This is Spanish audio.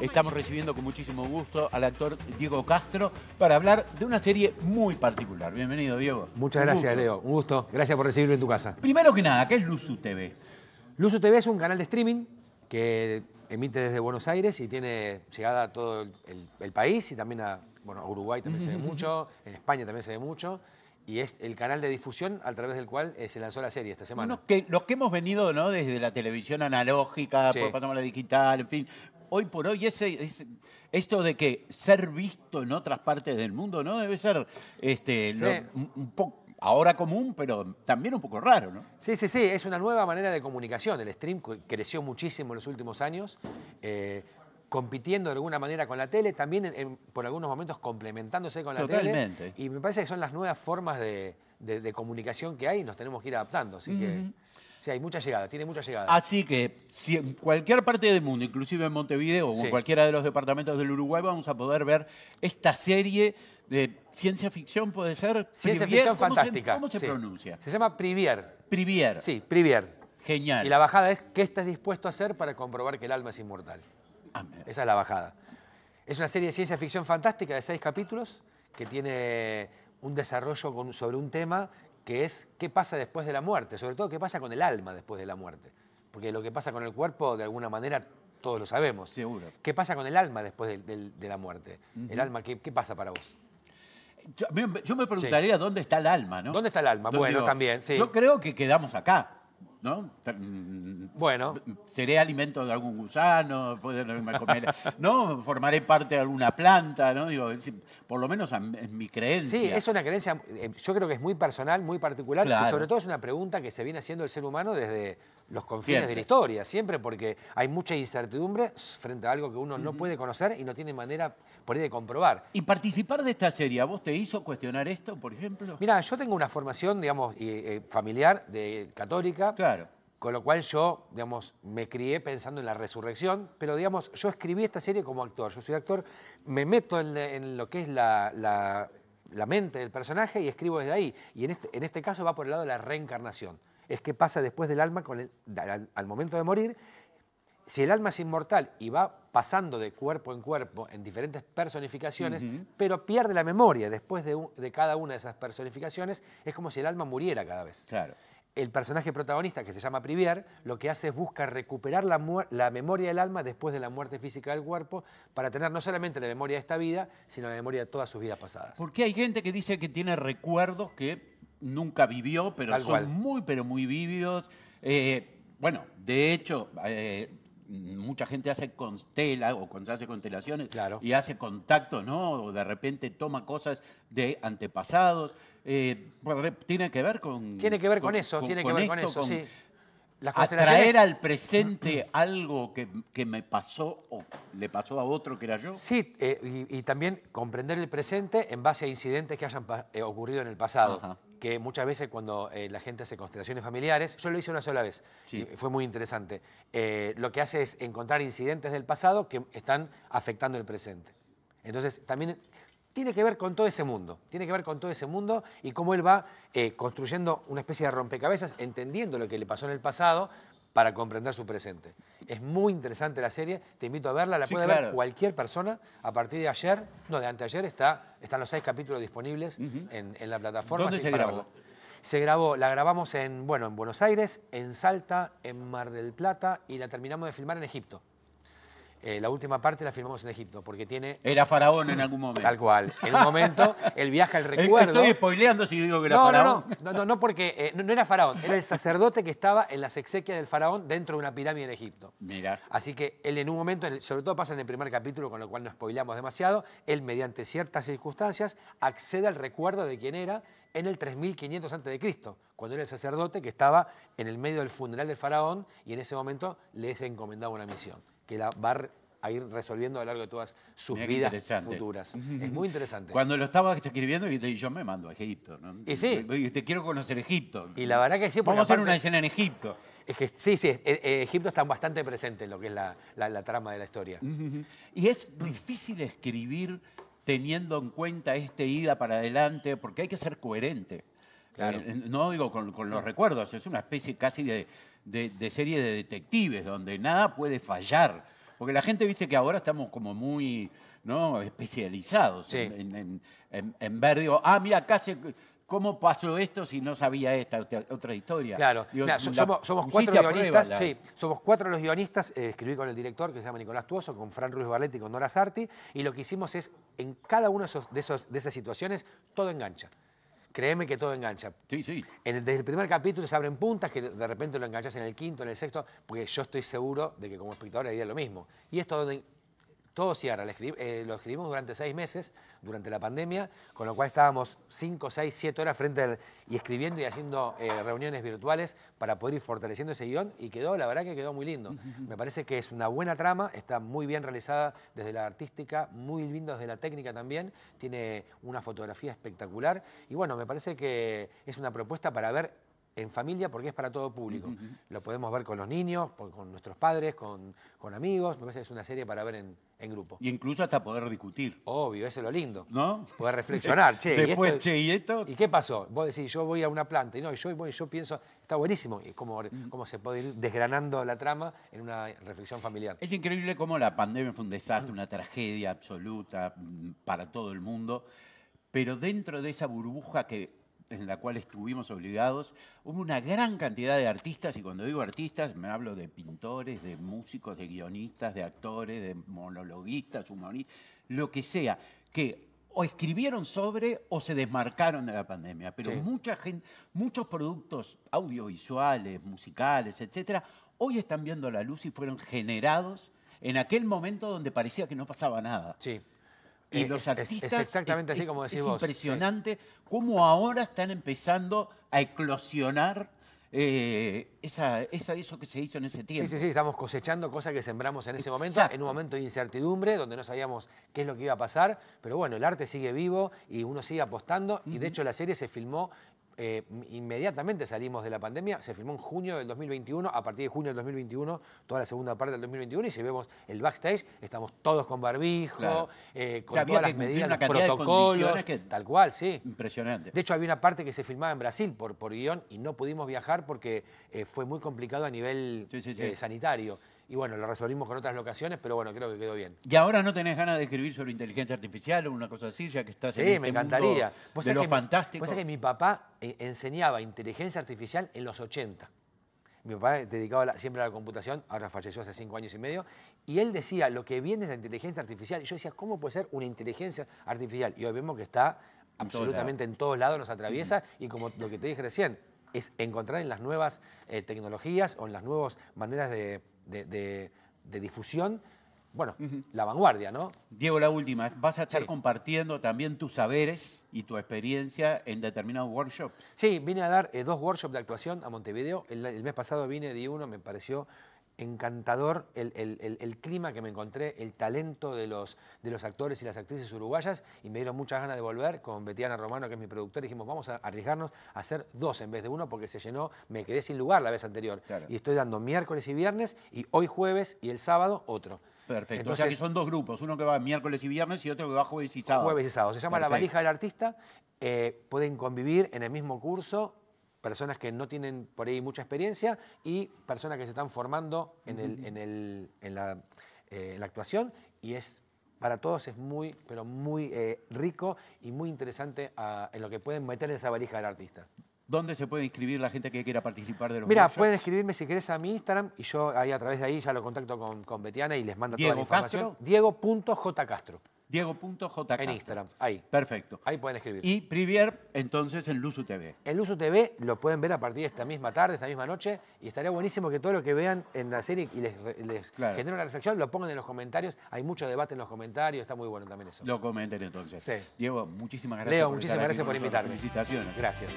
Estamos recibiendo con muchísimo gusto al actor Diego Castro para hablar de una serie muy particular. Bienvenido, Diego. Muchas gracias, Leo. Un gusto. Gracias por recibirme en tu casa. Primero que nada, ¿qué es Luzu TV? Luzu TV es un canal de streaming que emite desde Buenos Aires y tiene llegada a todo el, país y también a, Uruguay también se ve mucho, en España también se ve mucho. Y es el canal de difusión a través del cual eh, se lanzó la serie esta semana. los que hemos venido ¿no? desde la televisión analógica, por pasamos a la digital, en fin, hoy por hoy ese, esto de que ser visto en otras partes del mundo, ¿no? Debe ser este, un, poco ahora común, pero también un poco raro, ¿no? Sí, sí, sí, es una nueva manera de comunicación. El stream creció muchísimo en los últimos años. Eh, compitiendo de alguna manera con la tele, también por algunos momentos complementándose con la Totalmente. tele. Y me parece que son las nuevas formas de, comunicación que hay y nos tenemos que ir adaptando. Así que sí, hay mucha llegada, tiene mucha llegada. Así que si en cualquier parte del mundo, inclusive en Montevideo o en cualquiera de los departamentos del Uruguay, vamos a poder ver esta serie de ciencia ficción, puede ser. Ciencia ficción fantástica. Se, ¿Cómo se pronuncia? Se llama Privier. Privier. Sí, Privier. Genial. Y la bajada es, ¿qué estás dispuesto a hacer para comprobar que el alma es inmortal? Esa es la bajada. Es una serie de ciencia ficción fantástica de seis capítulos que tiene un desarrollo sobre un tema que es qué pasa después de la muerte, sobre todo qué pasa con el alma después de la muerte. Porque lo que pasa con el cuerpo, de alguna manera, todos lo sabemos. Seguro. ¿Qué pasa con el alma después de, la muerte? ¿El alma qué, pasa para vos? Yo, me preguntaría dónde está el alma, ¿no? ¿Dónde está el alma? Bueno, también, Yo creo que quedamos acá. ¿no? Mm, bueno. Seré alimento de algún gusano, ¿no? Formaré parte de alguna planta, ¿no? Digo, por lo menos es mi creencia. Sí, es una creencia, eh, yo creo que es muy personal, muy particular, y sobre todo es una pregunta que se viene haciendo el ser humano desde los confines de la historia, siempre porque hay mucha incertidumbre frente a algo que uno no puede conocer y no tiene manera por ahí de comprobar. ¿Y participar de esta serie, ¿a vos te hizo cuestionar esto, por ejemplo? Mira, yo tengo una formación, digamos, eh, familiar católica. Claro. Con lo cual yo, digamos, me crié pensando en la resurrección, pero digamos, yo escribí esta serie como actor, yo soy actor, me meto en, lo que es la, la mente del personaje y escribo desde ahí. Y este, en este, caso va por el lado de la reencarnación. Es que pasa después del alma con el, al, momento de morir. Si el alma es inmortal y va pasando de cuerpo en cuerpo en diferentes personificaciones, pero pierde la memoria después de, de, cada una de esas personificaciones, es como si el alma muriera cada vez. Claro el personaje protagonista, que se llama Privier, lo que hace es buscar recuperar la, memoria del alma después de la muerte física del cuerpo para tener no solamente la memoria de esta vida, sino la memoria de todas sus vidas pasadas. Porque hay gente que dice que tiene recuerdos que nunca vivió, pero son muy, pero muy vívidos. Eh, bueno, de hecho, eh, mucha gente hace constela o cuando hace constelaciones y hace contacto ¿no? O de repente toma cosas de antepasados. Eh, tiene que ver con... Tiene que ver con, eso, tiene que ver con eso, sí. atraer al presente algo que, me pasó o le pasó a otro que era yo. Sí, eh, y, también comprender el presente en base a incidentes que hayan eh, ocurrido en el pasado. Que muchas veces cuando la gente hace constelaciones familiares, yo lo hice una sola vez, fue muy interesante, lo que hace es encontrar incidentes del pasado que están afectando el presente. Entonces, también tiene que ver con todo ese mundo, tiene que ver con todo ese mundo y cómo él va eh, construyendo una especie de rompecabezas, entendiendo lo que le pasó en el pasado para comprender su presente. Es muy interesante la serie, te invito a verla, la puede ver cualquier persona. A partir de ayer, no, de anteayer, está, están los seis capítulos disponibles en, la plataforma. ¿Dónde se grabó? Se grabó, la grabamos en, bueno, en Buenos Aires, en Salta, en Mar del Plata y la terminamos de filmar en Egipto. Eh, la última parte la firmamos en Egipto, porque tiene... Era faraón en algún momento. Tal cual. En un momento, él viaja al recuerdo... Estoy spoileando si digo que era faraón. No, no, no, no porque eh, no, era faraón, era el sacerdote que estaba en las exequias del faraón dentro de una pirámide en Egipto. Mira. Así que él en un momento, sobre todo pasa en el primer capítulo, con lo cual no spoileamos demasiado, él mediante ciertas circunstancias accede al recuerdo de quién era en el 3500 a.C., cuando era el sacerdote que estaba en el medio del funeral del faraón y en ese momento les encomendaba una misión que la va a ir resolviendo a lo largo de todas sus vidas futuras. Es muy interesante. Cuando lo estaba escribiendo, yo me mando a Egipto. Y sí. Te, quiero conocer Egipto. Y la verdad que sí. Vamos a hacer una escena en Egipto. Es sí, sí, eh, eh, Egipto está bastante presente lo que es la, la trama de la historia. Y es difícil escribir teniendo en cuenta este ida para adelante, porque hay que ser coherente. Eh, eh, no digo con, los recuerdos, es una especie casi de, serie de detectives donde nada puede fallar. Porque la gente, viste que ahora estamos como muy ¿no? especializados en, ver, digo, ah, mira, casi ¿Cómo pasó esto si no sabía esta otra historia? Claro, somos, cuatro guionistas, somos cuatro los guionistas, eh, escribí con el director que se llama Nicolás Tuoso, con Fran Ruiz Barletti y con Nora Sarti, y lo que hicimos es, en cada una de esas situaciones, todo engancha. Créeme que todo engancha. Sí, sí. En el, desde el primer capítulo se abren puntas que de repente lo enganchas en el quinto, en el sexto, porque yo estoy seguro de que como espectador haría lo mismo. Y esto donde todo eh, lo escribimos durante seis meses, durante la pandemia, con lo cual estábamos cinco, seis, siete horas frente al, y escribiendo y haciendo eh, reuniones virtuales para poder ir fortaleciendo ese guión y quedó, la verdad que quedó muy lindo. Me parece que es una buena trama, está muy bien realizada desde la artística, muy lindo desde la técnica también, tiene una fotografía espectacular y bueno, me parece que es una propuesta para ver en familia porque es para todo público. Lo podemos ver con los niños, con nuestros padres, con, con amigos. Me parece es una serie para ver en, grupo. Y incluso hasta poder discutir. Obvio, eso es lo lindo. ¿No? Poder reflexionar. che, Después, ¿y esto? ¿y qué pasó? Vos decís, yo voy a una planta. Y no, yo, voy, yo pienso, está buenísimo. Y cómo, se puede ir desgranando la trama en una reflexión familiar. Es increíble cómo la pandemia fue un desastre, una tragedia absoluta mm, para todo el mundo. Pero dentro de esa burbuja que en la cual estuvimos obligados. Hubo una gran cantidad de artistas, y cuando digo artistas me hablo de pintores, de músicos, de guionistas, de actores, de monologuistas, humoristas, lo que sea, que o escribieron sobre o se desmarcaron de la pandemia. Pero mucha gente, muchos productos audiovisuales, musicales, etcétera, hoy están viendo la luz y fueron generados en aquel momento donde parecía que no pasaba nada. Sí. Y eh, los artistas. Es exactamente así como decís es impresionante cómo ahora están empezando a eclosionar eh, esa, eso que se hizo en ese tiempo. Sí, sí, sí, estamos cosechando cosas que sembramos en ese momento, en un momento de incertidumbre, donde no sabíamos qué es lo que iba a pasar, pero bueno, el arte sigue vivo y uno sigue apostando, y de hecho la serie se filmó eh, inmediatamente salimos de la pandemia, se filmó en junio del 2021, a partir de junio del 2021, toda la segunda parte del 2021, y si vemos el backstage, estamos todos con barbijo, eh, con todas las medidas, los protocolos, tal cual, sí. Impresionante. De hecho, había una parte que se filmaba en Brasil por, por guión y no pudimos viajar porque eh, fue muy complicado a nivel sanitario. Y bueno, lo resolvimos con otras locaciones, pero bueno, creo que quedó bien. ¿Y ahora no tenés ganas de escribir sobre inteligencia artificial o una cosa así, ya que estás sí, en este me encantaría. Mundo de lo que fantástico? es que mi papá eh, enseñaba inteligencia artificial en los 80. Mi papá dedicaba siempre a la computación, ahora falleció hace cinco años y medio, y él decía, lo que viene es la inteligencia artificial. Y yo decía, ¿cómo puede ser una inteligencia artificial? Y hoy vemos que está absolutamente en todos lados, nos atraviesa, y como lo que te dije recién, es encontrar en las nuevas eh, tecnologías o en las nuevas maneras de, de, difusión, bueno, la vanguardia, ¿no? Diego, la última, vas a estar compartiendo también tus saberes y tu experiencia en determinados workshops. Sí, vine a dar eh, dos workshops de actuación a Montevideo. El, mes pasado vine, di uno, me pareció encantador el, clima que me encontré, el talento de los, de los actores y las actrices uruguayas y me dieron muchas ganas de volver con Betiana Romano, que es mi productora, dijimos vamos a arriesgarnos a hacer dos en vez de uno porque se llenó, me quedé sin lugar la vez anterior. Y estoy dando miércoles y viernes y hoy jueves y el sábado otro. Perfecto, Entonces, o sea que son dos grupos, uno que va miércoles y viernes y otro que va jueves y sábado. Jueves y sábado, se llama La valija del artista, eh, pueden convivir en el mismo curso personas que no tienen por ahí mucha experiencia y personas que se están formando en, eh, la, actuación y es para todos es muy, pero muy eh, rico y muy interesante ah, en lo que pueden meter en esa valija del artista. ¿Dónde se puede inscribir la gente que quiera participar de los Mira, pueden escribirme si querés a mi Instagram y yo ahí a través de ahí ya lo contacto con, Betiana y les mando toda la información. Diego.jcastro. Diego.jk. En Instagram, ahí. Perfecto. Ahí pueden escribir. Y Privier, entonces, en Luzu TV. el Luzu TV lo pueden ver a partir de esta misma tarde, esta misma noche, y estaría buenísimo que todo lo que vean en la serie y les, genere una reflexión, lo pongan en los comentarios. Hay mucho debate en los comentarios, está muy bueno también eso. Lo comenten entonces. Diego, muchísimas gracias. Leo, muchísimas gracias por invitarme. Felicitaciones. Gracias.